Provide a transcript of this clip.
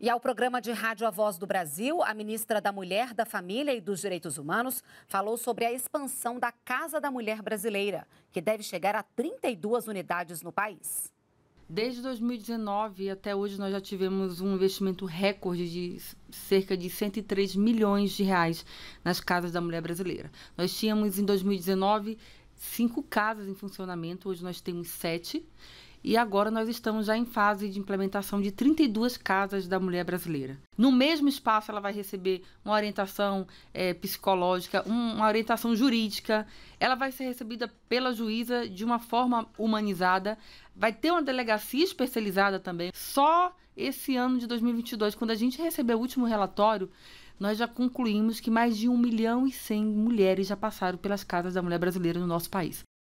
E ao programa de rádio A Voz do Brasil, a ministra da Mulher, da Família e dos Direitos Humanos falou sobre a expansão da Casa da Mulher Brasileira, que deve chegar a 32 unidades no país. Desde 2019 até hoje nós já tivemos um investimento recorde de cerca de 103 milhões de reais nas casas da mulher brasileira. Nós tínhamos em 2019 cinco casas em funcionamento, hoje nós temos sete e agora nós estamos já em fase de implementação de 32 casas da mulher brasileira. No mesmo espaço, ela vai receber uma orientação é, psicológica, um, uma orientação jurídica, ela vai ser recebida pela juíza de uma forma humanizada, vai ter uma delegacia especializada também. Só esse ano de 2022, quando a gente recebeu o último relatório, nós já concluímos que mais de 1 milhão e 100 mulheres já passaram pelas casas da mulher brasileira no nosso país.